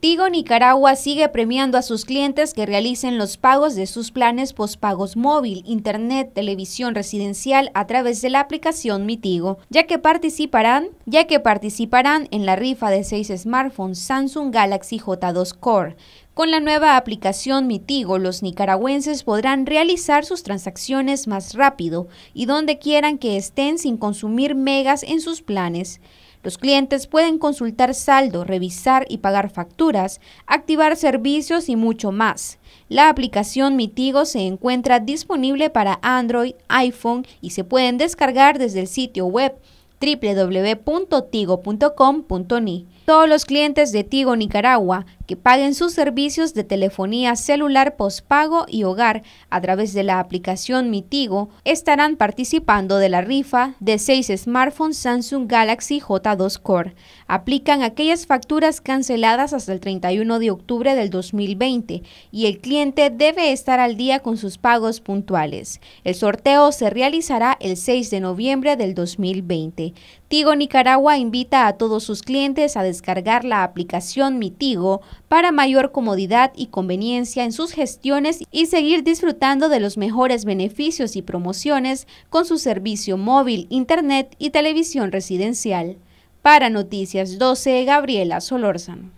Tigo Nicaragua sigue premiando a sus clientes que realicen los pagos de sus planes pospagos móvil, internet, televisión residencial a través de la aplicación Mitigo, ya que participarán, ya que participarán en la rifa de seis smartphones Samsung Galaxy J2 Core. Con la nueva aplicación Mitigo, los nicaragüenses podrán realizar sus transacciones más rápido y donde quieran que estén sin consumir megas en sus planes. Los clientes pueden consultar saldo, revisar y pagar facturas, activar servicios y mucho más. La aplicación Mitigo se encuentra disponible para Android, iPhone y se pueden descargar desde el sitio web www.tigo.com.ni. Todos los clientes de Tigo Nicaragua que paguen sus servicios de telefonía celular postpago y hogar a través de la aplicación Mitigo estarán participando de la rifa de seis smartphones Samsung Galaxy J2 Core. Aplican aquellas facturas canceladas hasta el 31 de octubre del 2020 y el cliente debe estar al día con sus pagos puntuales. El sorteo se realizará el 6 de noviembre del 2020. Tigo Nicaragua invita a todos sus clientes a descargar la aplicación Mitigo para mayor comodidad y conveniencia en sus gestiones y seguir disfrutando de los mejores beneficios y promociones con su servicio móvil, internet y televisión residencial. Para Noticias 12, Gabriela Solórzano.